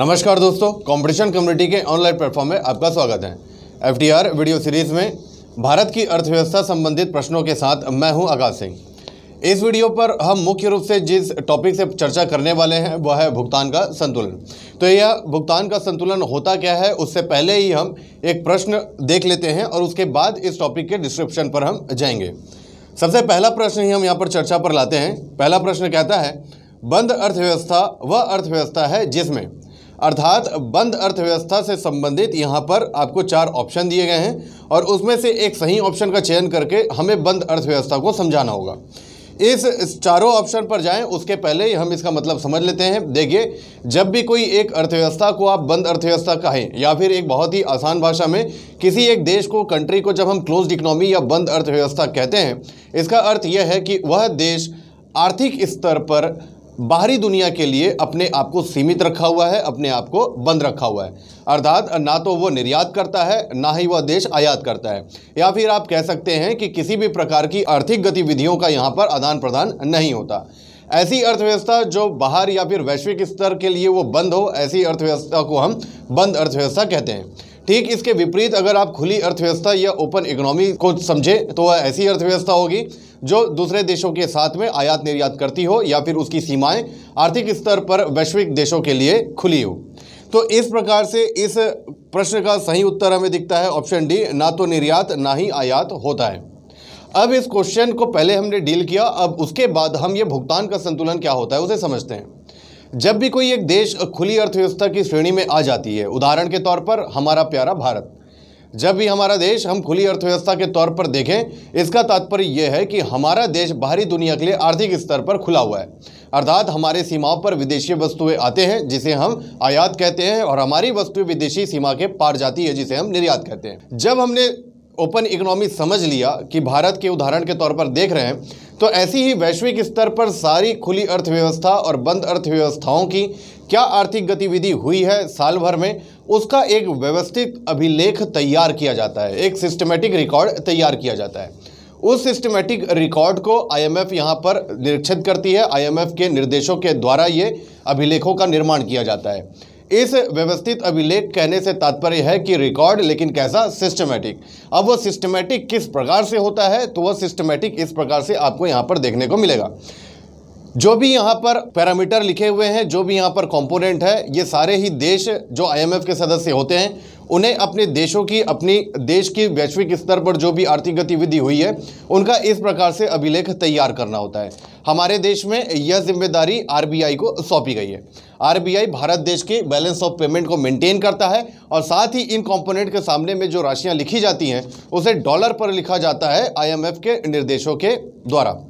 नमस्कार दोस्तों competition community के ऑनलाइन प्लेटफॉर्म में आपका स्वागत है एफडीआर वीडियो सीरीज़ में भारत की अर्थव्यवस्था संबंधित प्रश्नों के साथ मैं हूं आकाश सिंह इस वीडियो पर हम मुख्य रूप से जिस टॉपिक से चर्चा करने वाले हैं वह है भुगतान का संतुलन तो यह भुगतान का संतुलन होता क्या है उससे पहले ही हम एक प्रश्न देख लेते हैं और उसके बाद इस टॉपिक के डिस्क्रिप्शन पर हम जाएंगे सबसे पहला प्रश्न ही हम यहाँ पर चर्चा पर लाते हैं पहला प्रश्न कहता है बंद अर्थव्यवस्था वह अर्थव्यवस्था है जिसमें अर्थात बंद अर्थव्यवस्था से संबंधित यहाँ पर आपको चार ऑप्शन दिए गए हैं और उसमें से एक सही ऑप्शन का चयन करके हमें बंद अर्थव्यवस्था को समझाना होगा इस चारों ऑप्शन पर जाएं उसके पहले ही हम इसका मतलब समझ लेते हैं देखिए जब भी कोई एक अर्थव्यवस्था को आप बंद अर्थव्यवस्था कहें या फिर एक बहुत ही आसान भाषा में किसी एक देश को कंट्री को जब हम क्लोज इकोनॉमी या बंद अर्थव्यवस्था कहते हैं इसका अर्थ यह है कि वह देश आर्थिक स्तर पर बाहरी दुनिया के लिए अपने आप को सीमित रखा हुआ है अपने आप को बंद रखा हुआ है अर्थात ना तो वो निर्यात करता है ना ही वह देश आयात करता है या फिर आप कह सकते हैं कि किसी भी प्रकार की आर्थिक गतिविधियों का यहाँ पर आदान प्रदान नहीं होता ऐसी अर्थव्यवस्था जो बाहर या फिर वैश्विक स्तर के लिए वो बंद हो ऐसी अर्थव्यवस्था को हम बंद अर्थव्यवस्था कहते हैं ठीक इसके विपरीत अगर आप खुली अर्थव्यवस्था या ओपन इकोनॉमी को समझें तो वह ऐसी अर्थव्यवस्था होगी जो दूसरे देशों के साथ में आयात निर्यात करती हो या फिर उसकी सीमाएं आर्थिक स्तर पर वैश्विक देशों के लिए खुली हो तो इस प्रकार से इस प्रश्न का सही उत्तर हमें दिखता है ऑप्शन डी ना तो निर्यात ना ही आयात होता है अब इस क्वेश्चन को पहले हमने डील किया अब उसके बाद हम ये भुगतान का संतुलन क्या होता है उसे समझते हैं जब भी कोई एक देश खुली अर्थव्यवस्था की श्रेणी में आ जाती है उदाहरण के तौर पर हमारा प्यारा भारत जब भी हमारा देश हम खुली अर्थव्यवस्था के तौर पर देखें इसका तात्पर्य यह है कि हमारा देश बाहरी दुनिया के लिए आर्थिक स्तर पर खुला हुआ है अर्थात हमारे सीमाओं पर विदेशी वस्तुएं आते हैं जिसे हम आयात कहते हैं और हमारी वस्तुएं विदेशी सीमा के पार जाती है जिसे हम निर्यात कहते हैं जब हमने ओपन इकोनॉमी समझ लिया कि भारत के उदाहरण के तौर पर देख रहे हैं तो ऐसी ही वैश्विक स्तर पर सारी खुली अर्थव्यवस्था और बंद अर्थव्यवस्थाओं की क्या आर्थिक गतिविधि हुई है साल भर में उसका एक व्यवस्थित अभिलेख तैयार किया जाता है एक सिस्टमेटिक रिकॉर्ड तैयार किया जाता है उस सिस्टमेटिक रिकॉर्ड को आईएमएफ यहां पर निरीक्षित करती है आईएमएफ के निर्देशों के द्वारा ये अभिलेखों का निर्माण किया जाता है इस व्यवस्थित अभिलेख कहने से तात्पर्य है कि रिकॉर्ड लेकिन कैसा सिस्टमैटिक अब वह सिस्टमैटिक किस प्रकार से होता है तो वह सिस्टमैटिक इस प्रकार से आपको यहाँ पर देखने को मिलेगा जो भी यहाँ पर पैरामीटर लिखे हुए हैं जो भी यहाँ पर कंपोनेंट है ये सारे ही देश जो आईएमएफ के सदस्य होते हैं उन्हें अपने देशों की अपनी देश की वैश्विक स्तर पर जो भी आर्थिक गतिविधि हुई है उनका इस प्रकार से अभिलेख तैयार करना होता है हमारे देश में यह जिम्मेदारी आरबीआई को सौंपी गई है आरबीआई भारत देश के बैलेंस ऑफ पेमेंट को मेंटेन करता है और साथ ही इन कंपोनेंट के सामने में जो राशियां लिखी जाती हैं उसे डॉलर पर लिखा जाता है आईएमएफ के निर्देशों के द्वारा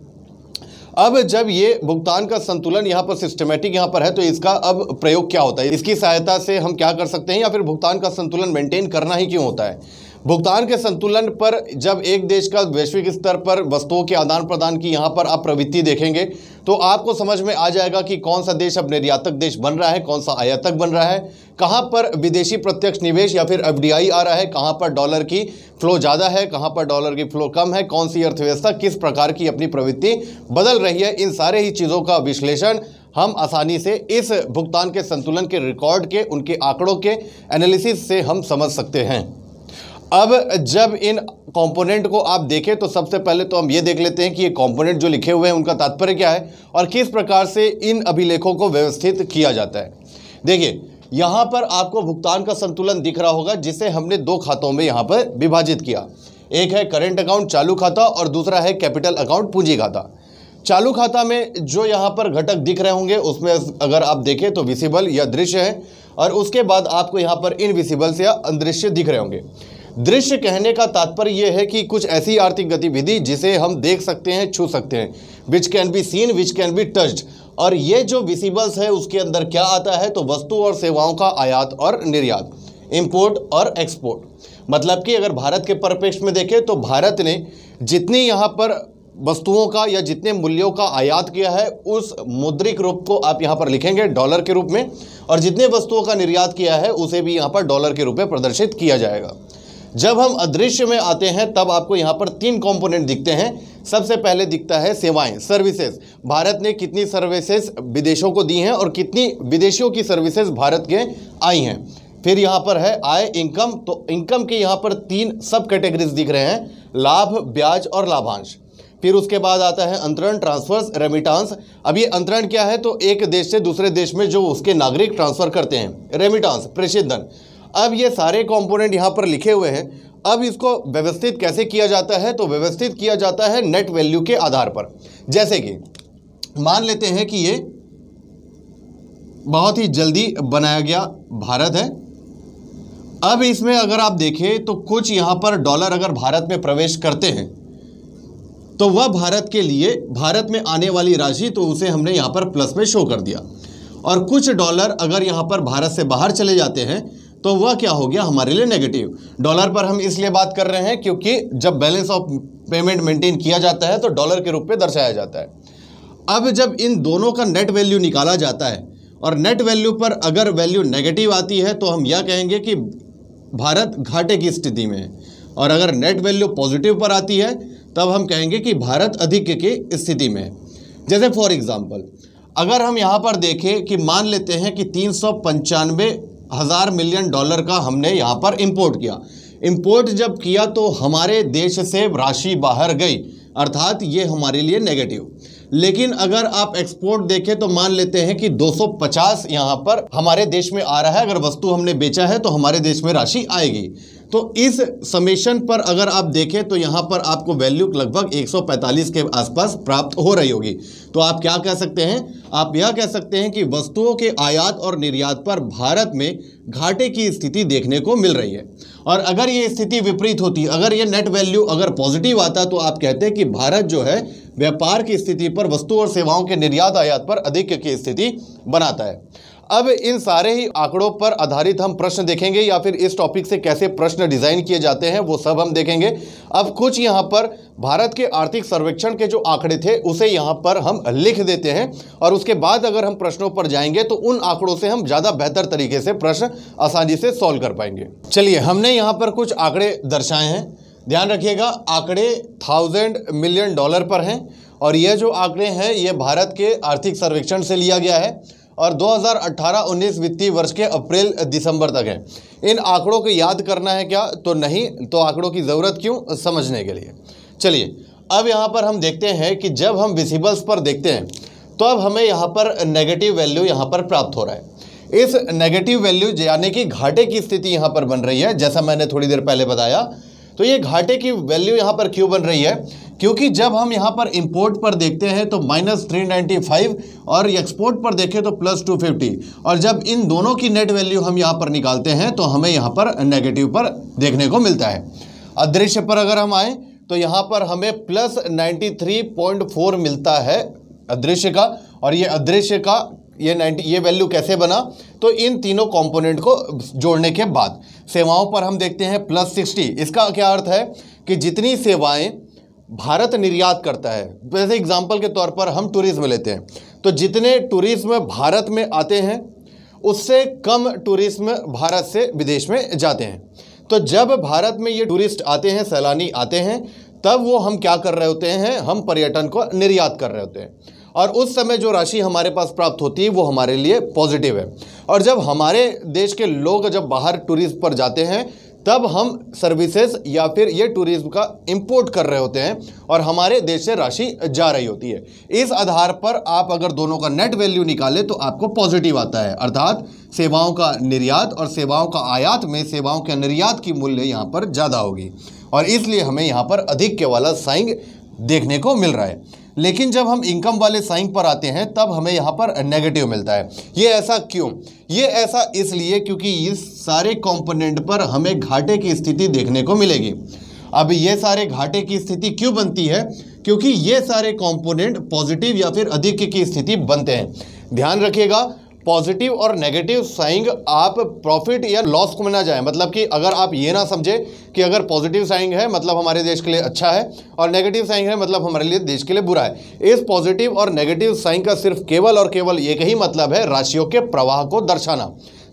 अब जब ये भुगतान का संतुलन यहाँ पर सिस्टमेटिक यहाँ पर है तो इसका अब प्रयोग क्या होता है इसकी सहायता से हम क्या कर सकते हैं या फिर भुगतान का संतुलन मेंटेन करना ही क्यों होता है भुगतान के संतुलन पर जब एक देश का वैश्विक स्तर पर वस्तुओं के आदान प्रदान की यहाँ पर आप प्रवृत्ति देखेंगे तो आपको समझ में आ जाएगा कि कौन सा देश अब निर्यातक देश बन रहा है कौन सा आयातक बन रहा है कहाँ पर विदेशी प्रत्यक्ष निवेश या फिर एफ आ रहा है कहाँ पर डॉलर की फ्लो ज़्यादा है कहाँ पर डॉलर की फ्लो कम है कौन सी अर्थव्यवस्था किस प्रकार की अपनी प्रवृत्ति बदल रही है इन सारे ही चीज़ों का विश्लेषण हम आसानी से इस भुगतान के संतुलन के रिकॉर्ड के उनके आंकड़ों के एनालिसिस से हम समझ सकते हैं अब जब इन कंपोनेंट को आप देखें तो सबसे पहले तो हम ये देख लेते हैं कि ये कंपोनेंट जो लिखे हुए हैं उनका तात्पर्य क्या है और किस प्रकार से इन अभिलेखों को व्यवस्थित किया जाता है देखिए यहाँ पर आपको भुगतान का संतुलन दिख रहा होगा जिसे हमने दो खातों में यहाँ पर विभाजित किया एक है करेंट अकाउंट चालू खाता और दूसरा है कैपिटल अकाउंट पूंजी खाता चालू खाता में जो यहाँ पर घटक दिख रहे होंगे उसमें अगर आप देखें तो विसिबल या दृश्य है और उसके बाद आपको यहाँ पर इनविसिबल से या अदृश्य दिख रहे होंगे दृश्य कहने का तात्पर्य यह है कि कुछ ऐसी आर्थिक गतिविधि जिसे हम देख सकते हैं छू सकते हैं which can be seen which can be touched और ये जो विसिबल्स है उसके अंदर क्या आता है तो वस्तु और सेवाओं का आयात और निर्यात इम्पोर्ट और एक्सपोर्ट मतलब कि अगर भारत के परिप्रेक्ष्य में देखें तो भारत ने जितनी यहाँ पर वस्तुओं का या जितने मूल्यों का आयात किया है उस मुद्रिक रूप को आप यहाँ पर लिखेंगे डॉलर के रूप में और जितने वस्तुओं का निर्यात किया है उसे भी यहाँ पर डॉलर के रूप में प्रदर्शित किया जाएगा जब हम अदृश्य में आते हैं तब आपको यहाँ पर तीन कंपोनेंट दिखते हैं सबसे पहले दिखता है सेवाएं सर्विसेज भारत ने कितनी सर्विसेज विदेशों को दी हैं और कितनी विदेशियों की सर्विसेज भारत के आई हैं फिर यहाँ पर है आय इनकम तो इनकम के यहाँ पर तीन सब कैटेगरीज दिख रहे हैं लाभ ब्याज और लाभांश फिर उसके बाद आता है अंतरण ट्रांसफर्स रेमिटांस अब ये अंतरण क्या है तो एक देश से दूसरे देश में जो उसके नागरिक ट्रांसफर करते हैं रेमिटांस प्रेषित धन अब ये सारे कंपोनेंट यहाँ पर लिखे हुए हैं अब इसको व्यवस्थित कैसे किया जाता है तो व्यवस्थित किया जाता है नेट वैल्यू के आधार पर जैसे कि मान लेते हैं कि ये बहुत ही जल्दी बनाया गया भारत है अब इसमें अगर आप देखें तो कुछ यहाँ पर डॉलर अगर भारत में प्रवेश करते हैं तो वह भारत के लिए भारत में आने वाली राशि तो उसे हमने यहाँ पर प्लस में शो कर दिया और कुछ डॉलर अगर यहाँ पर भारत से बाहर चले जाते हैं तो वह क्या हो गया हमारे लिए नेगेटिव डॉलर पर हम इसलिए बात कर रहे हैं क्योंकि जब बैलेंस ऑफ पेमेंट मेंटेन किया जाता है तो डॉलर के रूप में दर्शाया जाता है अब जब इन दोनों का नेट वैल्यू निकाला जाता है और नेट वैल्यू पर अगर वैल्यू नेगेटिव आती है तो हम यह कहेंगे कि भारत घाटे की स्थिति में है और अगर नेट वैल्यू पॉजिटिव पर आती है तब हम कहेंगे कि भारत अधिक की स्थिति में है जैसे फॉर एग्ज़ाम्पल अगर हम यहाँ पर देखें कि मान लेते हैं कि तीन हज़ार मिलियन डॉलर का हमने यहाँ पर इम्पोर्ट किया इम्पोर्ट जब किया तो हमारे देश से राशि बाहर गई अर्थात ये हमारे लिए नेगेटिव लेकिन अगर आप एक्सपोर्ट देखें तो मान लेते हैं कि 250 यहाँ पर हमारे देश में आ रहा है अगर वस्तु हमने बेचा है तो हमारे देश में राशि आएगी तो इस समेशन पर अगर आप देखें तो यहाँ पर आपको वैल्यू लगभग 145 के आसपास प्राप्त हो रही होगी तो आप क्या कह सकते हैं आप यह कह सकते हैं कि वस्तुओं के आयात और निर्यात पर भारत में घाटे की स्थिति देखने को मिल रही है और अगर ये स्थिति विपरीत होती अगर ये नेट वैल्यू अगर पॉजिटिव आता तो आप कहते हैं कि भारत जो है व्यापार की स्थिति पर पर वस्तु और सेवाओं के निर्यात आयात पर अधिक की स्थिति बनाता है अब इन सारे ही आंकड़ों पर आधारित हम प्रश्न देखेंगे या फिर इस टॉपिक से कैसे प्रश्न डिजाइन किए जाते हैं वो सब हम देखेंगे अब कुछ यहाँ पर भारत के आर्थिक सर्वेक्षण के जो आंकड़े थे उसे यहाँ पर हम लिख देते हैं और उसके बाद अगर हम प्रश्नों पर जाएंगे तो उन आंकड़ों से हम ज़्यादा बेहतर तरीके से प्रश्न आसानी से सॉल्व कर पाएंगे चलिए हमने यहाँ पर कुछ आंकड़े दर्शाए हैं ध्यान रखिएगा आंकड़े थाउजेंड मिलियन डॉलर पर हैं और ये जो आंकड़े हैं ये भारत के आर्थिक सर्वेक्षण से लिया गया है और 2018-19 वित्तीय वर्ष के अप्रैल दिसंबर तक है इन आंकड़ों को याद करना है क्या तो नहीं तो आंकड़ों की ज़रूरत क्यों समझने के लिए चलिए अब यहाँ पर हम देखते हैं कि जब हम विजिबल्स पर देखते हैं तो अब हमें यहाँ पर नेगेटिव वैल्यू यहाँ पर प्राप्त हो रहा है इस नेगेटिव वैल्यू यानी कि घाटे की स्थिति यहाँ पर बन रही है जैसा मैंने थोड़ी देर पहले बताया तो ये घाटे की वैल्यू यहाँ पर क्यों बन रही है क्योंकि जब हम यहाँ पर इंपोर्ट पर देखते हैं तो माइनस थ्री नाइन्टी फाइव और एक्सपोर्ट पर देखें तो प्लस टू फिफ्टी और जब इन दोनों की नेट वैल्यू हम यहाँ पर निकालते हैं तो हमें यहाँ पर नेगेटिव पर देखने को मिलता है अदृश्य पर अगर हम आएँ तो यहाँ पर हमें plus ninety three point four मिलता है अदृश्य का और ये अदृश्य का ये नाइन्टी ये वैल्यू कैसे बना तो इन तीनों कंपोनेंट को जोड़ने के बाद सेवाओं पर हम देखते हैं प्लस सिक्सटी इसका क्या अर्थ है कि जितनी सेवाएं भारत निर्यात करता है जैसे एग्जाम्पल के तौर पर हम टूरिज़्म लेते हैं तो जितने टूरिज़्म भारत में आते हैं उससे कम टूरिज़्म भारत से विदेश में जाते हैं तो जब भारत में ये टूरिस्ट आते हैं सैलानी आते हैं तब वो हम क्या कर रहे होते हैं हम पर्यटन को निर्यात कर रहे होते हैं और उस समय जो राशि हमारे पास प्राप्त होती है वो हमारे लिए पॉजिटिव है और जब हमारे देश के लोग जब बाहर टूरिज्म पर जाते हैं तब हम सर्विसेज या फिर ये टूरिज्म का इंपोर्ट कर रहे होते हैं और हमारे देश से राशि जा रही होती है इस आधार पर आप अगर दोनों का नेट वैल्यू निकालें तो आपको पॉजिटिव आता है अर्थात सेवाओं का निर्यात और सेवाओं का आयात में सेवाओं के निर्यात की मूल्य यहाँ पर ज़्यादा होगी और इसलिए हमें यहाँ पर अधिक के वाला साइंग देखने को मिल रहा है लेकिन जब हम इनकम वाले साइन पर आते हैं तब हमें यहाँ पर नेगेटिव मिलता है ये ऐसा क्यों ये ऐसा इसलिए क्योंकि इस सारे कंपोनेंट पर हमें घाटे की स्थिति देखने को मिलेगी अब ये सारे घाटे की स्थिति क्यों बनती है क्योंकि ये सारे कंपोनेंट पॉजिटिव या फिर अधिक की स्थिति बनते हैं ध्यान रखिएगा पॉजिटिव और नेगेटिव साइंग आप प्रॉफिट या लॉस को ना जाए मतलब कि अगर आप ये ना समझे कि अगर पॉजिटिव साइंग है मतलब हमारे देश के लिए अच्छा है और नेगेटिव साइंग है मतलब हमारे लिए देश के लिए बुरा है इस पॉजिटिव और नेगेटिव साइंग का सिर्फ केवल और केवल एक ही मतलब है राशियों के प्रवाह को दर्शाना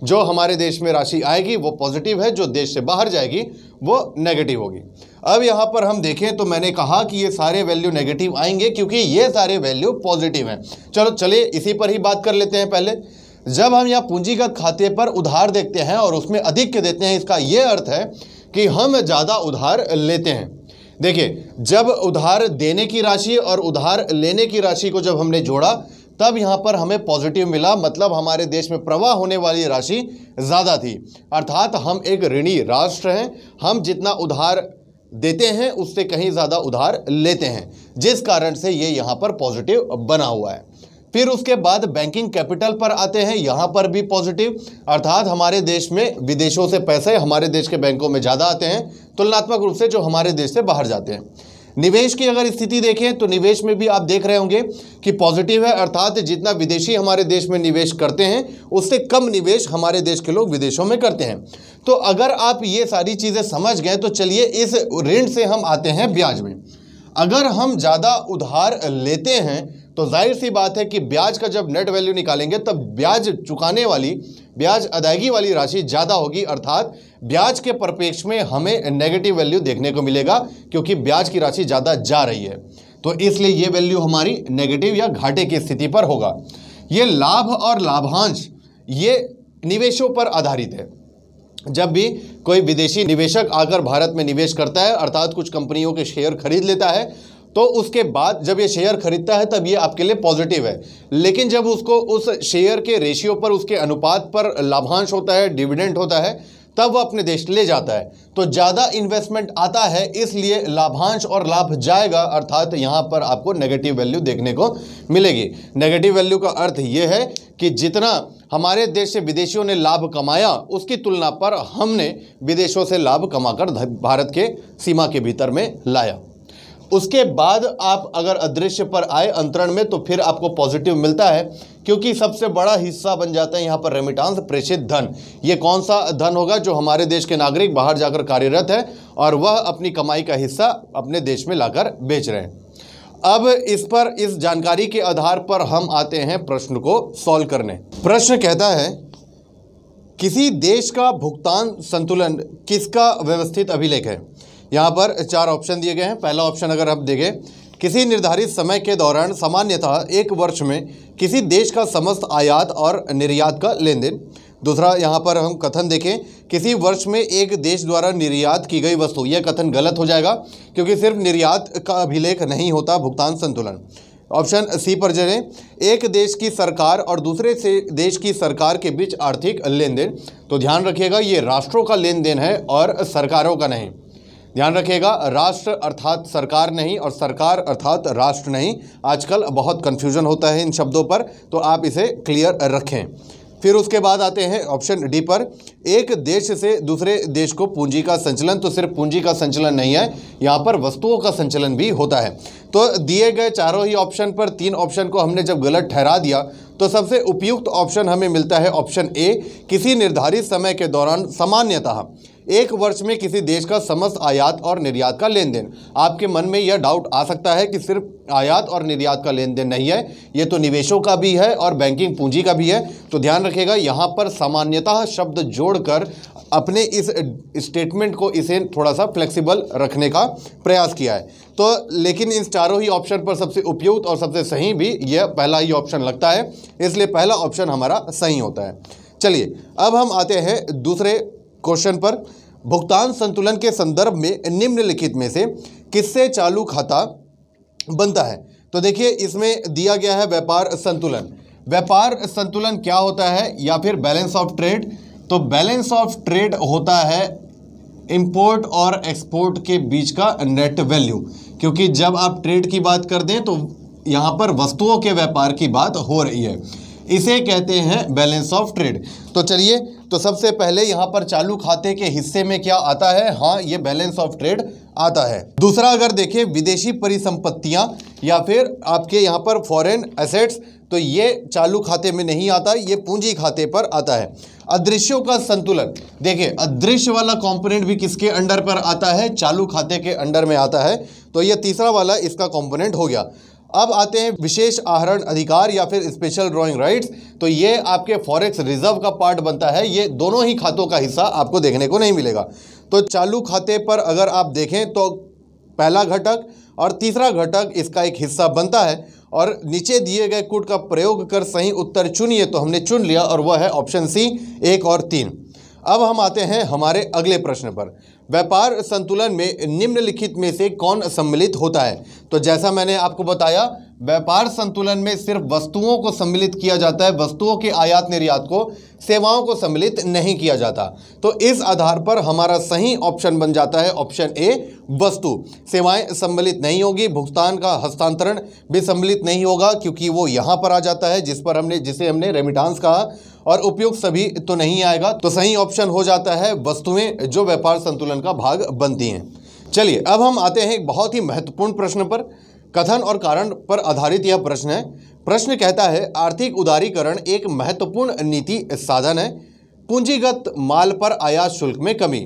जो हमारे देश में राशि आएगी वो पॉजिटिव है जो देश से बाहर जाएगी वो नेगेटिव होगी अब यहाँ पर हम देखें तो मैंने कहा कि ये सारे वैल्यू नेगेटिव आएंगे क्योंकि ये सारे वैल्यू पॉजिटिव हैं चलो चलिए इसी पर ही बात कर लेते हैं पहले जब हम यहाँ पूंजीगत खाते पर उधार देखते हैं और उसमें अधिक के देते हैं इसका ये अर्थ है कि हम ज़्यादा उधार लेते हैं देखिए जब उधार देने की राशि और उधार लेने की राशि को जब हमने जोड़ा तब यहाँ पर हमें पॉजिटिव मिला मतलब हमारे देश में प्रवाह होने वाली राशि ज़्यादा थी अर्थात हम एक ऋणी राष्ट्र हैं हम जितना उधार देते हैं उससे कहीं ज़्यादा उधार लेते हैं जिस कारण से ये यहाँ पर पॉजिटिव बना हुआ है फिर उसके बाद बैंकिंग कैपिटल पर आते हैं यहाँ पर भी पॉजिटिव अर्थात हमारे देश में विदेशों से पैसे हमारे देश के बैंकों में ज़्यादा आते हैं तुलनात्मक रूप से जो हमारे देश से बाहर जाते हैं निवेश की अगर स्थिति देखें तो निवेश में भी आप देख रहे होंगे कि पॉजिटिव है अर्थात जितना विदेशी हमारे देश में निवेश करते हैं उससे कम निवेश हमारे देश के लोग विदेशों में करते हैं तो अगर आप ये सारी चीज़ें समझ गए तो चलिए इस ऋण से हम आते हैं ब्याज में अगर हम ज़्यादा उधार लेते हैं तो जाहिर सी बात है कि ब्याज का जब नेट वैल्यू निकालेंगे तब ब्याज चुकाने वाली ब्याज अदायगी वाली राशि ज़्यादा होगी अर्थात ब्याज के परिपेक्ष में हमें नेगेटिव वैल्यू देखने को मिलेगा क्योंकि ब्याज की राशि ज़्यादा जा रही है तो इसलिए ये वैल्यू हमारी नेगेटिव या घाटे की स्थिति पर होगा ये लाभ और लाभांश ये निवेशों पर आधारित है जब भी कोई विदेशी निवेशक आकर भारत में निवेश करता है अर्थात कुछ कंपनियों के शेयर खरीद लेता है तो उसके बाद जब ये शेयर खरीदता है तब ये आपके लिए पॉजिटिव है लेकिन जब उसको उस शेयर के रेशियो पर उसके अनुपात पर लाभांश होता है डिविडेंट होता है तब वह अपने देश ले जाता है तो ज़्यादा इन्वेस्टमेंट आता है इसलिए लाभांश और लाभ जाएगा अर्थात यहाँ पर आपको नेगेटिव वैल्यू देखने को मिलेगी नेगेटिव वैल्यू का अर्थ ये है कि जितना हमारे देश से विदेशियों ने लाभ कमाया उसकी तुलना पर हमने विदेशों से लाभ कमाकर भारत के सीमा के भीतर में लाया उसके बाद आप अगर अदृश्य पर आए अंतरण में तो फिर आपको पॉजिटिव मिलता है क्योंकि सबसे बड़ा हिस्सा बन जाता है यहाँ पर रेमिटांस प्रेषित धन ये कौन सा धन होगा जो हमारे देश के नागरिक बाहर जाकर कार्यरत है और वह अपनी कमाई का हिस्सा अपने देश में लाकर बेच रहे हैं अब इस पर इस जानकारी के आधार पर हम आते हैं प्रश्न को सॉल्व करने प्रश्न कहता है किसी देश का भुगतान संतुलन किसका व्यवस्थित अभिलेख है यहाँ पर चार ऑप्शन दिए गए हैं पहला ऑप्शन अगर आप देखें किसी निर्धारित समय के दौरान सामान्यतः एक वर्ष में किसी देश का समस्त आयात और निर्यात का लेन देन दूसरा यहाँ पर हम कथन देखें किसी वर्ष में एक देश द्वारा निर्यात की गई वस्तु यह कथन गलत हो जाएगा क्योंकि सिर्फ निर्यात का अभिलेख नहीं होता भुगतान संतुलन ऑप्शन सी पर जरें एक देश की सरकार और दूसरे से देश की सरकार के बीच आर्थिक लेन देन तो ध्यान रखिएगा ये राष्ट्रों का लेन देन है और सरकारों का नहीं ध्यान रखिएगा राष्ट्र अर्थात सरकार नहीं और सरकार अर्थात राष्ट्र नहीं आजकल बहुत कन्फ्यूजन होता है इन शब्दों पर तो आप इसे क्लियर रखें फिर उसके बाद आते हैं ऑप्शन डी पर एक देश से दूसरे देश को पूंजी का संचलन तो सिर्फ पूंजी का संचलन नहीं है यहाँ पर वस्तुओं का संचलन भी होता है तो दिए गए चारों ही ऑप्शन पर तीन ऑप्शन को हमने जब गलत ठहरा दिया तो सबसे उपयुक्त ऑप्शन हमें मिलता है ऑप्शन ए किसी निर्धारित समय के दौरान सामान्यतः एक वर्ष में किसी देश का समस्त आयात और निर्यात का लेन देन आपके मन में यह डाउट आ सकता है कि सिर्फ आयात और निर्यात का लेन देन नहीं है ये तो निवेशों का भी है और बैंकिंग पूंजी का भी है तो ध्यान रखिएगा यहाँ पर सामान्यतः शब्द जोड़कर अपने इस स्टेटमेंट को इसे थोड़ा सा फ्लेक्सिबल रखने का प्रयास किया है तो लेकिन इन चारों ही ऑप्शन पर सबसे उपयुक्त और सबसे सही भी यह पहला ही ऑप्शन लगता है इसलिए पहला ऑप्शन हमारा सही होता है चलिए अब हम आते हैं दूसरे क्वेश्चन पर भुगतान संतुलन के संदर्भ में निम्नलिखित में से किससे चालू खाता बनता है तो देखिए इसमें दिया गया है व्यापार संतुलन व्यापार संतुलन क्या होता है या फिर बैलेंस ऑफ ट्रेड तो बैलेंस ऑफ ट्रेड होता है इंपोर्ट और एक्सपोर्ट के बीच का नेट वैल्यू क्योंकि जब आप ट्रेड की बात कर दें तो यहाँ पर वस्तुओं के व्यापार की बात हो रही है इसे कहते हैं बैलेंस ऑफ ट्रेड तो चलिए तो सबसे पहले यहाँ पर चालू खाते के हिस्से में क्या आता है हाँ ये बैलेंस ऑफ ट्रेड आता है दूसरा अगर देखें विदेशी परिसंपत्तियां या फिर आपके यहाँ पर फॉरेन एसेट्स तो ये चालू खाते में नहीं आता ये पूंजी खाते पर आता है अदृश्यों का संतुलन देखिए अदृश्य वाला कंपोनेंट भी किसके अंडर पर आता है चालू खाते के अंडर में आता है तो ये तीसरा वाला इसका कंपोनेंट हो गया अब आते हैं विशेष आहरण अधिकार या फिर स्पेशल ड्राइंग राइट्स तो ये आपके फॉरेक्स रिजर्व का पार्ट बनता है ये दोनों ही खातों का हिस्सा आपको देखने को नहीं मिलेगा तो चालू खाते पर अगर आप देखें तो पहला घटक और तीसरा घटक इसका एक हिस्सा बनता है और नीचे दिए गए कूट का प्रयोग कर सही उत्तर चुनिए तो हमने चुन लिया और वह है ऑप्शन सी एक और तीन अब हम आते हैं हमारे अगले प्रश्न पर व्यापार संतुलन में निम्नलिखित में से कौन सम्मिलित होता है तो जैसा मैंने आपको बताया व्यापार संतुलन में सिर्फ वस्तुओं को सम्मिलित किया जाता है वस्तुओं के आयात निर्यात को सेवाओं को सम्मिलित नहीं किया जाता तो इस आधार पर हमारा सही ऑप्शन बन जाता है ऑप्शन ए वस्तु सेवाएं सम्मिलित नहीं होगी भुगतान का हस्तांतरण भी सम्मिलित नहीं होगा क्योंकि वो यहाँ पर आ जाता है जिस पर हमने जिसे हमने रेमिटांस कहा और उपयोग सभी तो नहीं आएगा तो सही ऑप्शन हो जाता है वस्तुएं जो व्यापार संतुलन पाठ्यक्रम का भाग बनती हैं चलिए अब हम आते हैं एक बहुत ही महत्वपूर्ण प्रश्न पर कथन और कारण पर आधारित यह प्रश्न है प्रश्न कहता है आर्थिक उदारीकरण एक महत्वपूर्ण नीति साधन है पूंजीगत माल पर आयात शुल्क में कमी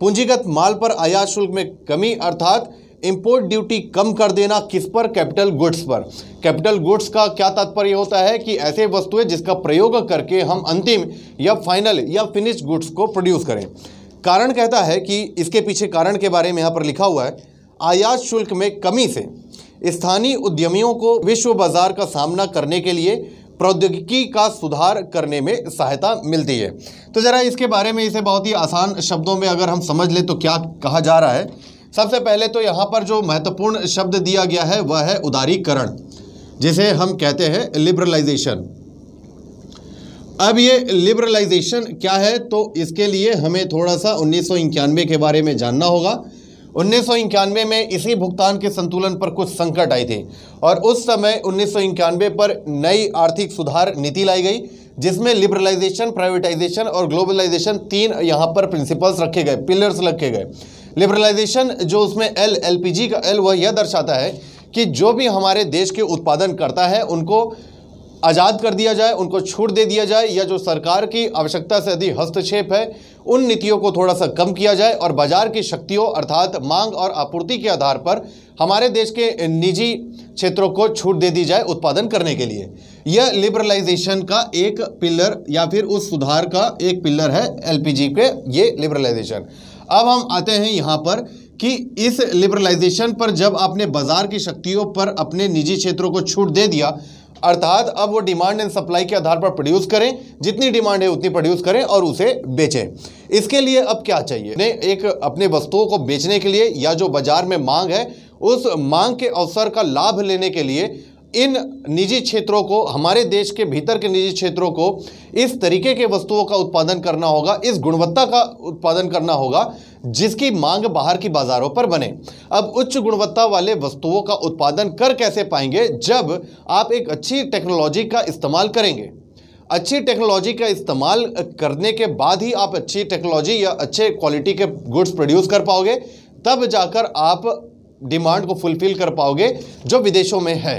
पूंजीगत माल पर आयात शुल्क में कमी अर्थात इम्पोर्ट ड्यूटी कम कर देना किस पर कैपिटल गुड्स पर कैपिटल गुड्स का क्या तात्पर्य होता है कि ऐसे वस्तुएं जिसका प्रयोग करके हम अंतिम या फाइनल या फिनिश गुड्स को प्रोड्यूस करें कारण कहता है कि इसके पीछे कारण के बारे में यहाँ पर लिखा हुआ है आयात शुल्क में कमी से स्थानीय उद्यमियों को विश्व बाजार का सामना करने के लिए प्रौद्योगिकी का सुधार करने में सहायता मिलती है तो ज़रा इसके बारे में इसे बहुत ही आसान शब्दों में अगर हम समझ लें तो क्या कहा जा रहा है सबसे पहले तो यहाँ पर जो महत्वपूर्ण शब्द दिया गया है वह है उदारीकरण जिसे हम कहते हैं लिबरलाइजेशन अब ये लिबरलाइजेशन क्या है तो इसके लिए हमें थोड़ा सा उन्नीस के बारे में जानना होगा उन्नीस में इसी भुगतान के संतुलन पर कुछ संकट आए थे और उस समय उन्नीस पर नई आर्थिक सुधार नीति लाई गई जिसमें लिबरलाइजेशन प्राइवेटाइजेशन और ग्लोबलाइजेशन तीन यहाँ पर प्रिंसिपल्स रखे गए पिलर्स रखे गए लिबरलाइजेशन जो उसमें एल एलपीजी का एल वह यह दर्शाता है कि जो भी हमारे देश के उत्पादन करता है उनको आज़ाद कर दिया जाए उनको छूट दे दिया जाए या जो सरकार की आवश्यकता से अधिक हस्तक्षेप है उन नीतियों को थोड़ा सा कम किया जाए और बाजार की शक्तियों अर्थात मांग और आपूर्ति के आधार पर हमारे देश के निजी क्षेत्रों को छूट दे दी जाए उत्पादन करने के लिए यह लिबरलाइजेशन का एक पिलर या फिर उस सुधार का एक पिलर है एलपीजी के ये लिबरलाइजेशन अब हम आते हैं यहाँ पर कि इस लिबरलाइजेशन पर जब आपने बाजार की शक्तियों पर अपने निजी क्षेत्रों को छूट दे दिया अर्थात अब वो डिमांड एंड सप्लाई के आधार पर प्रोड्यूस करें जितनी डिमांड है उतनी प्रोड्यूस करें और उसे बेचें इसके लिए अब क्या चाहिए ने एक अपने वस्तुओं को बेचने के लिए या जो बाजार में मांग है उस मांग के अवसर का लाभ लेने के लिए इन निजी क्षेत्रों को हमारे देश के भीतर के निजी क्षेत्रों को इस तरीके के वस्तुओं का उत्पादन करना होगा इस गुणवत्ता का उत्पादन करना होगा जिसकी मांग बाहर की बाज़ारों पर बने अब उच्च गुणवत्ता वाले वस्तुओं का उत्पादन कर कैसे पाएंगे जब आप एक अच्छी टेक्नोलॉजी का इस्तेमाल करेंगे अच्छी टेक्नोलॉजी का इस्तेमाल करने के बाद ही आप अच्छी टेक्नोलॉजी या अच्छे क्वालिटी के गुड्स प्रोड्यूस कर पाओगे तब जाकर आप डिमांड को फुलफिल कर पाओगे जो विदेशों में है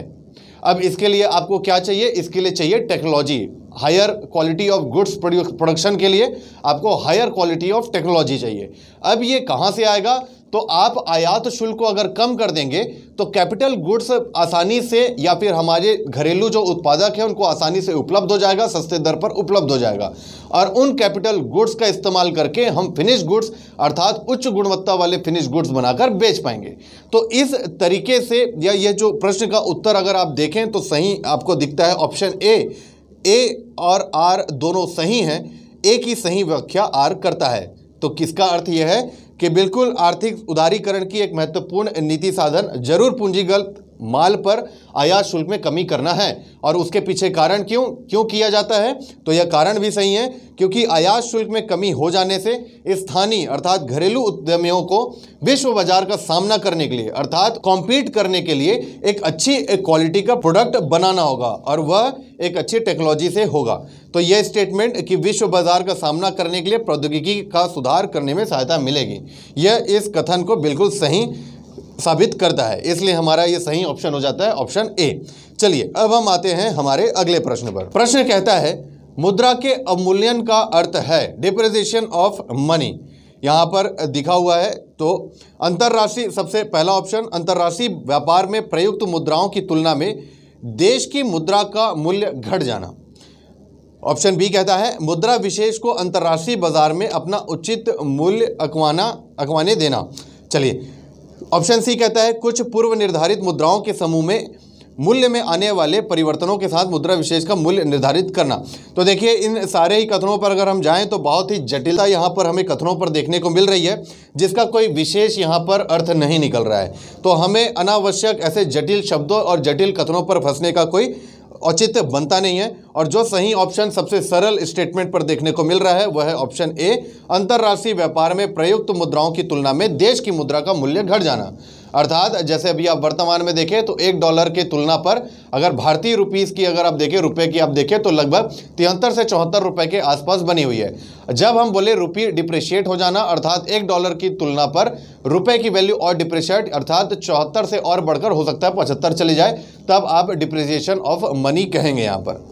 अब इसके लिए आपको क्या चाहिए इसके लिए चाहिए technology higher quality of goods production के लिए आपको हायर क्वालिटी ऑफ टेक्नोलॉजी चाहिए अब ये कहाँ से आएगा तो आप आयात शुल्क को अगर कम कर देंगे तो कैपिटल गुड्स आसानी से या फिर हमारे घरेलू जो उत्पादक हैं उनको आसानी से उपलब्ध हो जाएगा सस्ते दर पर उपलब्ध हो जाएगा और उन कैपिटल गुड्स का इस्तेमाल करके हम फिनिश गुड्स अर्थात उच्च गुणवत्ता वाले फिनिश गुड्स बनाकर बेच पाएंगे तो इस तरीके से या यह जो प्रश्न का उत्तर अगर आप देखें तो सही आपको दिखता है ऑप्शन ए ए और आर दोनों सही हैं ए की सही व्याख्या आर करता है तो किसका अर्थ यह है कि बिल्कुल आर्थिक उदारीकरण की एक महत्वपूर्ण नीति साधन जरूर पूंजीगत माल पर आयात शुल्क में कमी करना है और उसके पीछे कारण क्यों क्यों किया जाता है तो यह कारण भी सही है क्योंकि आयात शुल्क में कमी हो जाने से स्थानीय अर्थात घरेलू उद्यमियों को विश्व बाजार का सामना करने के लिए अर्थात कॉम्पीट करने के लिए एक अच्छी एक क्वालिटी का प्रोडक्ट बनाना होगा और वह एक अच्छी टेक्नोलॉजी से होगा तो यह स्टेटमेंट कि विश्व बाजार का सामना करने के लिए प्रौद्योगिकी का सुधार करने में सहायता मिलेगी यह इस कथन को बिल्कुल सही साबित करता है इसलिए हमारा ये सही ऑप्शन हो जाता है ऑप्शन ए चलिए अब हम आते हैं हमारे अगले प्रश्न पर प्रश्न कहता है मुद्रा के अवमूल्यन का अर्थ है डिप्रेजेशन ऑफ मनी यहाँ पर दिखा हुआ है तो अंतर्राष्ट्रीय सबसे पहला ऑप्शन अंतर्राष्ट्रीय व्यापार में प्रयुक्त मुद्राओं की तुलना में देश की मुद्रा का मूल्य घट जाना ऑप्शन बी कहता है मुद्रा विशेष को अंतर्राष्ट्रीय बाजार में अपना उचित मूल्य अकवाना अकवाने देना चलिए ऑप्शन सी कहता है कुछ पूर्व निर्धारित मुद्राओं के समूह में मूल्य में आने वाले परिवर्तनों के साथ मुद्रा विशेष का मूल्य निर्धारित करना तो देखिए इन सारे ही कथनों पर अगर हम जाएं तो बहुत ही जटिलता यहाँ पर हमें कथनों पर देखने को मिल रही है जिसका कोई विशेष यहाँ पर अर्थ नहीं निकल रहा है तो हमें अनावश्यक ऐसे जटिल शब्दों और जटिल कथनों पर फंसने का कोई औचित्य बनता नहीं है और जो सही ऑप्शन सबसे सरल स्टेटमेंट पर देखने को मिल रहा है वह है ऑप्शन ए अंतर्राष्ट्रीय व्यापार में प्रयुक्त मुद्राओं की तुलना में देश की मुद्रा का मूल्य घट जाना अर्थात जैसे अभी आप वर्तमान में देखें तो एक डॉलर की तुलना पर अगर भारतीय रुपीज़ की अगर आप देखें रुपए की आप देखें तो लगभग तिहत्तर से चौहत्तर रुपए के आसपास बनी हुई है जब हम बोले रुपये डिप्रिशिएट हो जाना अर्थात एक डॉलर की तुलना पर रुपए की वैल्यू और डिप्रिशिएट अर्थात चौहत्तर से और बढ़कर हो सकता है पचहत्तर चले जाए तब आप डिप्रिसिएशन ऑफ मनी कहेंगे यहाँ पर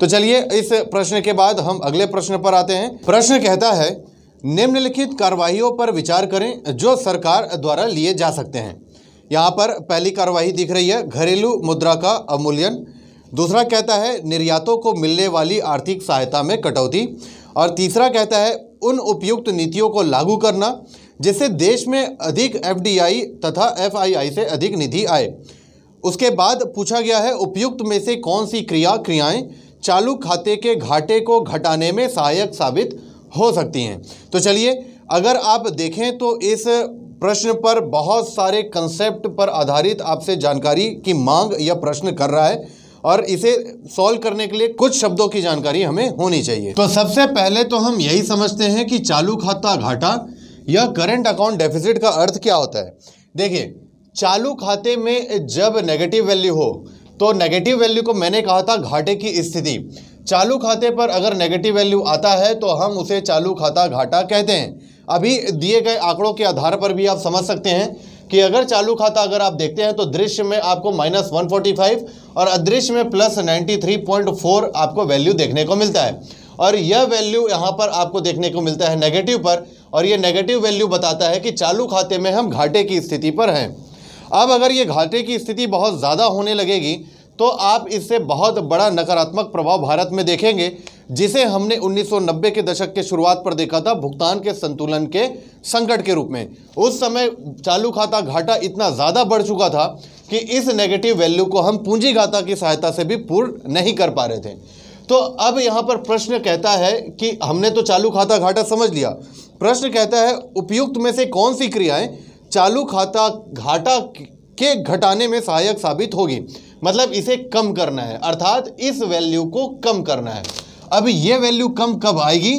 तो चलिए इस प्रश्न के बाद हम अगले प्रश्न पर आते हैं प्रश्न कहता है निम्नलिखित कार्रवाइयों पर विचार करें जो सरकार द्वारा लिए जा सकते हैं यहाँ पर पहली कार्रवाई दिख रही है घरेलू मुद्रा का अमूल्यन दूसरा कहता है निर्यातों को मिलने वाली आर्थिक सहायता में कटौती और तीसरा कहता है उन उपयुक्त नीतियों को लागू करना जिससे देश में अधिक एफडीआई तथा एफआईआई से अधिक निधि आए उसके बाद पूछा गया है उपयुक्त में से कौन सी क्रिया क्रियाएं चालू खाते के घाटे को घटाने में सहायक साबित हो सकती हैं तो चलिए अगर आप देखें तो इस प्रश्न पर बहुत सारे कंसेप्ट पर आधारित आपसे जानकारी की मांग या प्रश्न कर रहा है और इसे सॉल्व करने के लिए कुछ शब्दों की जानकारी हमें होनी चाहिए तो सबसे पहले तो हम यही समझते हैं कि चालू खाता घाटा या करंट अकाउंट डेफिसिट का अर्थ क्या होता है देखिए चालू खाते में जब नेगेटिव वैल्यू हो तो नेगेटिव वैल्यू को मैंने कहा था घाटे की स्थिति चालू खाते पर अगर नेगेटिव वैल्यू आता है तो हम उसे चालू खाता घाटा कहते हैं अभी दिए गए आंकड़ों के आधार पर भी आप समझ सकते हैं कि अगर चालू खाता अगर आप देखते हैं तो दृश्य में आपको माइनस वन और अदृश्य में प्लस नाइन्टी आपको वैल्यू देखने को मिलता है और यह वैल्यू यहाँ पर आपको देखने को मिलता है नेगेटिव पर और ये नेगेटिव वैल्यू बताता है कि चालू खाते में हम घाटे की स्थिति पर हैं अब अगर ये घाटे की स्थिति बहुत ज़्यादा होने लगेगी तो आप इससे बहुत बड़ा नकारात्मक प्रभाव भारत में देखेंगे जिसे हमने 1990 के दशक के शुरुआत पर देखा था भुगतान के संतुलन के संकट के रूप में उस समय चालू खाता घाटा इतना ज़्यादा बढ़ चुका था कि इस नेगेटिव वैल्यू को हम पूंजी घाटा की सहायता से भी पूर्ण नहीं कर पा रहे थे तो अब यहाँ पर प्रश्न कहता है कि हमने तो चालू खाता घाटा समझ लिया प्रश्न कहता है उपयुक्त में से कौन सी क्रियाएँ चालू खाता घाटा के घटाने में सहायक साबित होगी मतलब इसे कम करना है अर्थात इस वैल्यू को कम करना है अब ये वैल्यू कम कब आएगी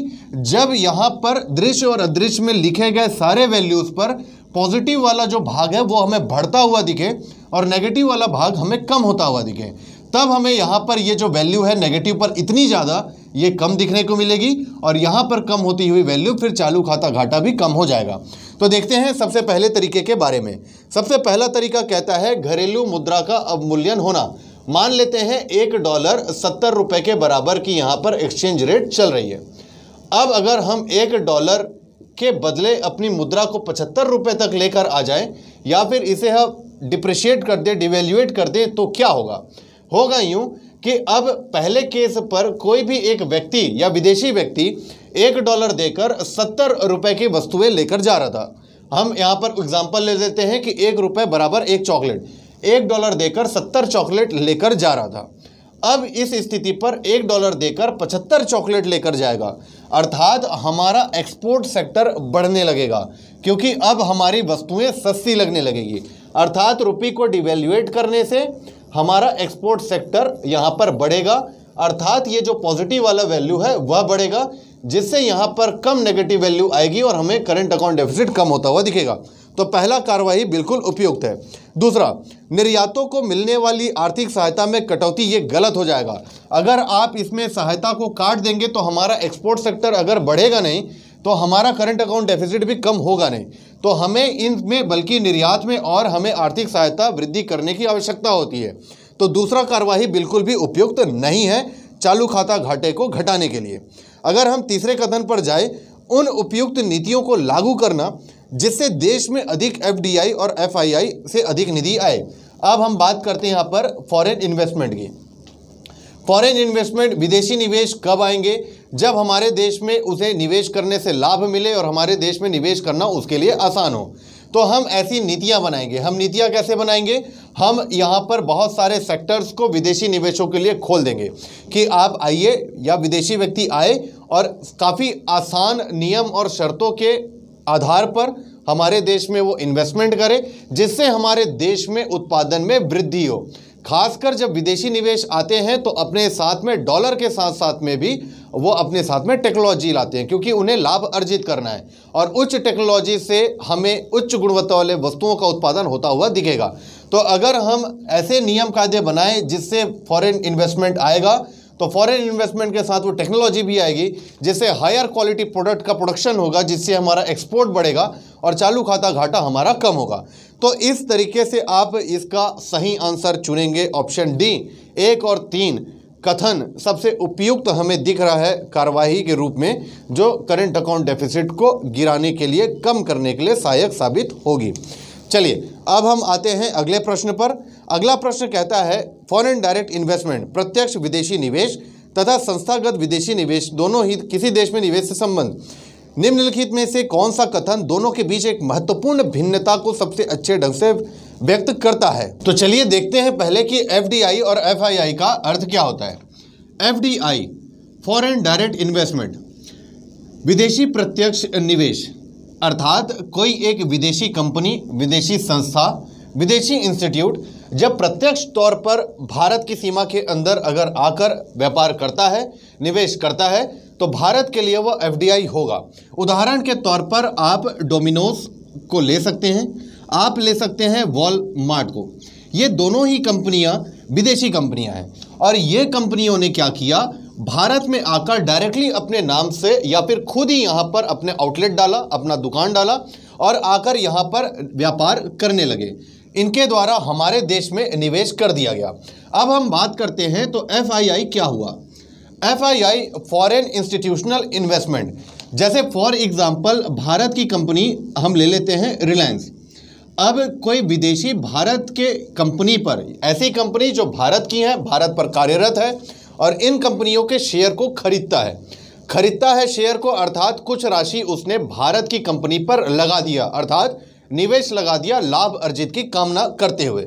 जब यहाँ पर दृश्य और अदृश्य में लिखे गए सारे वैल्यूज़ पर पॉजिटिव वाला जो भाग है वो हमें बढ़ता हुआ दिखे और नेगेटिव वाला भाग हमें कम होता हुआ दिखे तब हमें यहाँ पर ये जो वैल्यू है नेगेटिव पर इतनी ज़्यादा ये कम दिखने को मिलेगी और यहाँ पर कम होती हुई वैल्यू फिर चालू खाता घाटा भी कम हो जाएगा तो देखते हैं सबसे पहले तरीके के बारे में सबसे पहला तरीका कहता है घरेलू मुद्रा का अवमूल्यन होना मान लेते हैं एक डॉलर सत्तर रुपए के बराबर की यहाँ पर एक्सचेंज रेट चल रही है अब अगर हम एक डॉलर के बदले अपनी मुद्रा को पचहत्तर रुपये तक लेकर आ जाएं या फिर इसे हम डिप्रिशिएट कर दें डिवेल्यूएट कर दें तो क्या होगा होगा यूँ कि अब पहले केस पर कोई भी एक व्यक्ति या विदेशी व्यक्ति एक डॉलर देकर सत्तर रुपये की वस्तुएं लेकर जा रहा था हम यहाँ पर एग्जाम्पल ले लेते हैं कि एक रुपये बराबर एक चॉकलेट एक डॉलर देकर सत्तर चॉकलेट लेकर जा रहा था अब इस स्थिति पर एक डॉलर देकर पचहत्तर चॉकलेट लेकर जाएगा अर्थात हमारा एक्सपोर्ट सेक्टर बढ़ने लगेगा क्योंकि अब हमारी वस्तुएं सस्ती लगने लगेगी अर्थात रुपये को डिवेल्यूएट करने से हमारा एक्सपोर्ट सेक्टर यहाँ पर बढ़ेगा अर्थात ये जो पॉजिटिव वाला वैल्यू है वह बढ़ेगा जिससे यहाँ पर कम नेगेटिव वैल्यू आएगी और हमें करंट अकाउंट डेफिसिट कम होता हुआ दिखेगा तो पहला कार्रवाई बिल्कुल उपयुक्त है दूसरा निर्यातों को मिलने वाली आर्थिक सहायता में कटौती ये गलत हो जाएगा अगर आप इसमें सहायता को काट देंगे तो हमारा एक्सपोर्ट सेक्टर अगर बढ़ेगा नहीं तो हमारा करंट अकाउंट डेफिसिट भी कम होगा नहीं तो हमें इनमें बल्कि निर्यात में और हमें आर्थिक सहायता वृद्धि करने की आवश्यकता होती है तो दूसरा कार्यवाही बिल्कुल भी उपयुक्त नहीं है चालू खाता घाटे को घटाने के लिए अगर हम तीसरे कथन पर जाए उन उपयुक्त नीतियों को लागू करना जिससे देश में अधिक एफडीआई और एफआईआई से अधिक निधि आए अब हम बात करते हैं यहाँ पर फॉरेन इन्वेस्टमेंट की फॉरेन इन्वेस्टमेंट विदेशी निवेश कब आएंगे जब हमारे देश में उसे निवेश करने से लाभ मिले और हमारे देश में निवेश करना उसके लिए आसान हो तो हम ऐसी नीतियां बनाएंगे हम नीतियां कैसे बनाएंगे हम यहाँ पर बहुत सारे सेक्टर्स को विदेशी निवेशों के लिए खोल देंगे कि आप आइए या विदेशी व्यक्ति आए और काफ़ी आसान नियम और शर्तों के आधार पर हमारे देश में वो इन्वेस्टमेंट करें जिससे हमारे देश में उत्पादन में वृद्धि हो खासकर जब विदेशी निवेश आते हैं तो अपने साथ में डॉलर के साथ साथ में भी वो अपने साथ में टेक्नोलॉजी लाते हैं क्योंकि उन्हें लाभ अर्जित करना है और उच्च टेक्नोलॉजी से हमें उच्च गुणवत्ता वाले वस्तुओं का उत्पादन होता हुआ दिखेगा तो अगर हम ऐसे नियम कायदे बनाएं जिससे फॉरेन इन्वेस्टमेंट आएगा तो फॉरेन इन्वेस्टमेंट के साथ वो टेक्नोलॉजी भी आएगी जिससे हायर क्वालिटी प्रोडक्ट का प्रोडक्शन होगा जिससे हमारा एक्सपोर्ट बढ़ेगा और चालू खाता घाटा हमारा कम होगा तो इस तरीके से आप इसका सही आंसर चुनेंगे ऑप्शन डी एक और तीन कथन सबसे उपयुक्त हमें दिख रहा है कार्यवाही के रूप में जो करंट अकाउंट डेफिसिट को गिराने के लिए कम करने के लिए सहायक साबित होगी चलिए अब हम आते हैं अगले प्रश्न पर अगला प्रश्न कहता है फॉरेन डायरेक्ट इन्वेस्टमेंट प्रत्यक्ष विदेशी निवेश तथा संस्थागत विदेशी निवेश दोनों ही किसी देश में निवेश से संबंध निम्नलिखित में से कौन सा कथन दोनों के बीच एक महत्वपूर्ण भिन्नता को सबसे अच्छे ढंग से व्यक्त करता है तो चलिए देखते हैं पहले कि एफ और एफ का अर्थ क्या होता है एफ फॉरेन डायरेक्ट इन्वेस्टमेंट विदेशी प्रत्यक्ष निवेश अर्थात कोई एक विदेशी कंपनी विदेशी संस्था विदेशी इंस्टीट्यूट जब प्रत्यक्ष तौर पर भारत की सीमा के अंदर अगर आकर व्यापार करता है निवेश करता है तो भारत के लिए वह एफडीआई होगा उदाहरण के तौर पर आप डोमिनोज को ले सकते हैं आप ले सकते हैं वॉलमार्ट को ये दोनों ही कंपनियां विदेशी कंपनियां हैं और ये कंपनियों ने क्या किया भारत में आकर डायरेक्टली अपने नाम से या फिर खुद ही यहाँ पर अपने आउटलेट डाला अपना दुकान डाला और आकर यहाँ पर व्यापार करने लगे इनके द्वारा हमारे देश में निवेश कर दिया गया अब हम बात करते हैं तो एफ क्या हुआ आई फॉरेन इंस्टीट्यूशनल इन्वेस्टमेंट जैसे फॉर एग्ज़ाम्पल भारत की कंपनी हम ले लेते हैं रिलायंस अब कोई विदेशी भारत के कंपनी पर ऐसी कंपनी जो भारत की है भारत पर कार्यरत है और इन कंपनियों के शेयर को खरीदता है खरीदता है शेयर को अर्थात कुछ राशि उसने भारत की कंपनी पर लगा दिया अर्थात निवेश लगा दिया लाभ अर्जित की कामना करते हुए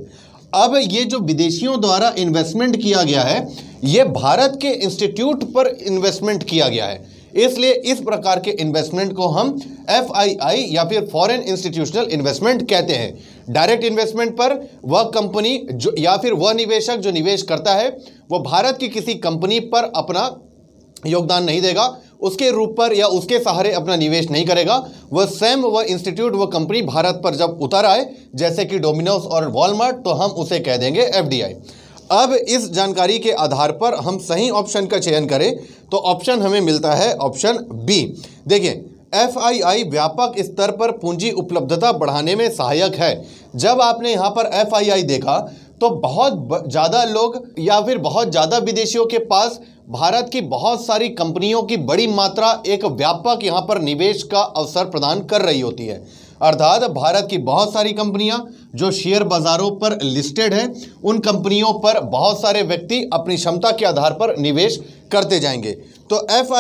अब ये जो विदेशियों द्वारा इन्वेस्टमेंट किया गया है ये भारत के इंस्टीट्यूट पर इन्वेस्टमेंट किया गया है इसलिए इस प्रकार के इन्वेस्टमेंट को हम एफ या फिर फॉरेन इंस्टीट्यूशनल इन्वेस्टमेंट कहते हैं डायरेक्ट इन्वेस्टमेंट पर वह कंपनी जो या फिर वह निवेशक जो निवेश करता है वह भारत की किसी कंपनी पर अपना योगदान नहीं देगा उसके रूप पर या उसके सहारे अपना निवेश नहीं करेगा वह सेम वह इंस्टीट्यूट वह कंपनी भारत पर जब उतर आए जैसे कि डोमिनोज और वॉलमार्ट तो हम उसे कह देंगे एफ अब इस जानकारी के आधार पर हम सही ऑप्शन का चयन करें तो ऑप्शन हमें मिलता है ऑप्शन बी देखिए एफआईआई व्यापक स्तर पर पूंजी उपलब्धता बढ़ाने में सहायक है जब आपने यहाँ पर एफआईआई देखा तो बहुत ज़्यादा लोग या फिर बहुत ज़्यादा विदेशियों के पास भारत की बहुत सारी कंपनियों की बड़ी मात्रा एक व्यापक यहाँ पर निवेश का अवसर प्रदान कर रही होती है अर्थात भारत की बहुत सारी कंपनियां जो शेयर बाजारों पर लिस्टेड हैं उन कंपनियों पर बहुत सारे व्यक्ति अपनी क्षमता के आधार पर निवेश करते जाएंगे तो एफ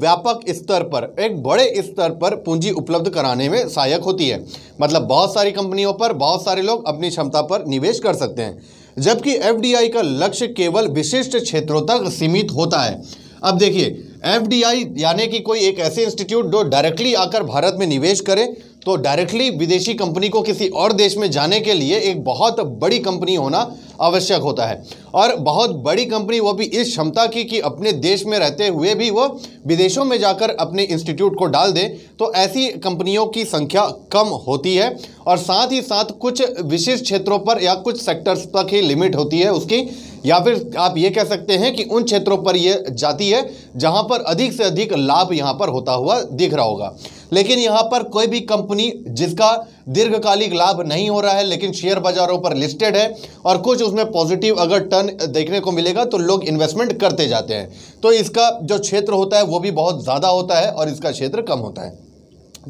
व्यापक स्तर पर एक बड़े स्तर पर पूंजी उपलब्ध कराने में सहायक होती है मतलब बहुत सारी कंपनियों पर बहुत सारे लोग अपनी क्षमता पर निवेश कर सकते हैं जबकि एफ का लक्ष्य केवल विशिष्ट क्षेत्रों तक सीमित होता है अब देखिए एफ यानी कि कोई एक ऐसे इंस्टीट्यूट जो डायरेक्टली आकर भारत में निवेश करे तो डायरेक्टली विदेशी कंपनी को किसी और देश में जाने के लिए एक बहुत बड़ी कंपनी होना आवश्यक होता है और बहुत बड़ी कंपनी वो भी इस क्षमता की कि अपने देश में रहते हुए भी वो विदेशों में जाकर अपने इंस्टीट्यूट को डाल दे तो ऐसी कंपनियों की संख्या कम होती है और साथ ही साथ कुछ विशिष्ट क्षेत्रों पर या कुछ सेक्टर्स तक ही लिमिट होती है उसकी या फिर आप ये कह सकते हैं कि उन क्षेत्रों पर ये जाती है जहाँ पर अधिक से अधिक लाभ यहाँ पर होता हुआ दिख रहा होगा लेकिन यहां पर कोई भी कंपनी जिसका दीर्घकालिक लाभ नहीं हो रहा है लेकिन शेयर बाजारों पर लिस्टेड है और कुछ उसमें पॉजिटिव अगर टर्न देखने को मिलेगा तो लोग इन्वेस्टमेंट करते जाते हैं तो इसका जो क्षेत्र होता है वो भी बहुत ज़्यादा होता है और इसका क्षेत्र कम होता है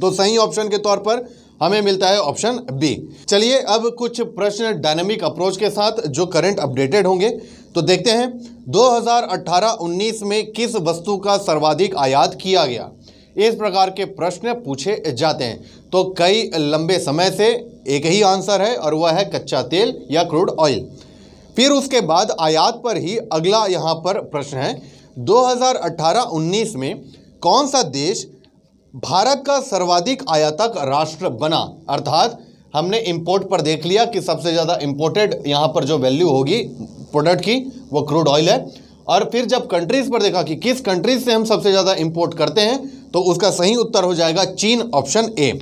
तो सही ऑप्शन के तौर पर हमें मिलता है ऑप्शन बी चलिए अब कुछ प्रश्न डायनेमिक अप्रोच के साथ जो करंट अपडेटेड होंगे तो देखते हैं 2018-19 में किस वस्तु का सर्वाधिक आयात किया गया इस प्रकार के प्रश्न पूछे जाते हैं तो कई लंबे समय से एक ही आंसर है और वह है कच्चा तेल या क्रूड ऑयल फिर उसके बाद आयात पर ही अगला यहाँ पर प्रश्न है 2018-19 में कौन सा देश भारत का सर्वाधिक आयातक राष्ट्र बना अर्थात हमने इंपोर्ट पर देख लिया कि सबसे ज़्यादा इंपोर्टेड यहाँ पर जो वैल्यू होगी प्रोडक्ट की वो क्रूड ऑयल है और फिर जब कंट्रीज़ पर देखा कि किस कंट्रीज़ से हम सबसे ज़्यादा इंपोर्ट करते हैं तो उसका सही उत्तर हो जाएगा चीन ऑप्शन ए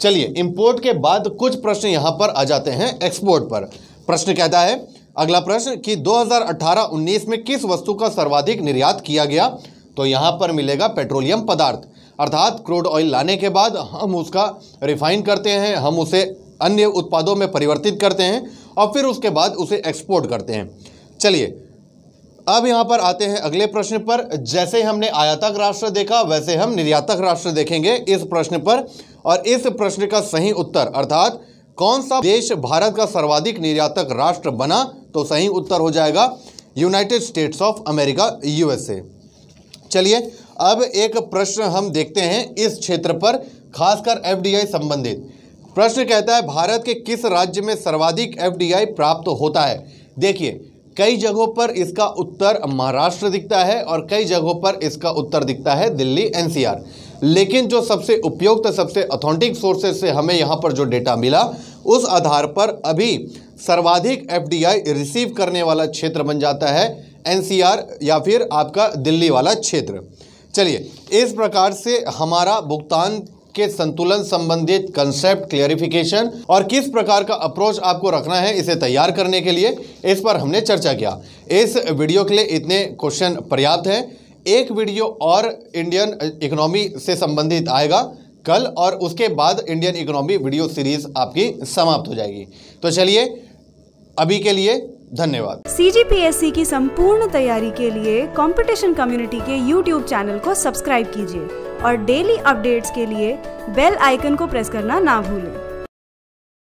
चलिए इंपोर्ट के बाद कुछ प्रश्न यहाँ पर आ जाते हैं एक्सपोर्ट पर प्रश्न कहता है अगला प्रश्न कि 2018-19 में किस वस्तु का सर्वाधिक निर्यात किया गया तो यहाँ पर मिलेगा पेट्रोलियम पदार्थ अर्थात क्रूड ऑयल लाने के बाद हम उसका रिफाइन करते हैं हम उसे अन्य उत्पादों में परिवर्तित करते हैं और फिर उसके बाद उसे एक्सपोर्ट करते हैं चलिए अब यहाँ पर आते हैं अगले प्रश्न पर जैसे हमने आयातक राष्ट्र देखा वैसे हम निर्यातक राष्ट्र देखेंगे इस प्रश्न पर और इस प्रश्न का सही उत्तर अर्थात कौन सा देश भारत का सर्वाधिक निर्यातक राष्ट्र बना तो सही उत्तर हो जाएगा United States of America USA चलिए अब एक प्रश्न हम देखते हैं इस क्षेत्र पर खासकर एफडीआई संबंधित प्रश्न कहता है भारत के किस राज्य में सर्वाधिक एफडीआई प्राप्त होता है देखिए कई जगहों पर इसका उत्तर महाराष्ट्र दिखता है और कई जगहों पर इसका उत्तर दिखता है दिल्ली एनसीआर लेकिन जो सबसे उपयुक्त सबसे ऑथेंटिक सोर्सेज से हमें यहाँ पर जो डेटा मिला उस आधार पर अभी सर्वाधिक एफडीआई रिसीव करने वाला क्षेत्र बन जाता है एनसीआर या फिर आपका दिल्ली वाला क्षेत्र चलिए इस प्रकार से हमारा भुगतान के संतुलन संबंधित कंसेप्ट क्लियरिफिकेशन और किस प्रकार का अप्रोच आपको रखना है इसे तैयार करने के लिए इस पर हमने चर्चा किया इस वीडियो के लिए इतने क्वेश्चन पर्याप्त हैं एक वीडियो और इंडियन इकोनॉमी से संबंधित आएगा कल और उसके बाद इंडियन इकोनॉमी वीडियो सीरीज आपकी समाप्त हो जाएगी तो चलिए अभी के लिए धन्यवाद सी की संपूर्ण तैयारी के लिए कंपटीशन कम्युनिटी के यूट्यूब चैनल को सब्सक्राइब कीजिए और डेली अपडेट्स के लिए बेल आइकन को प्रेस करना ना भूलें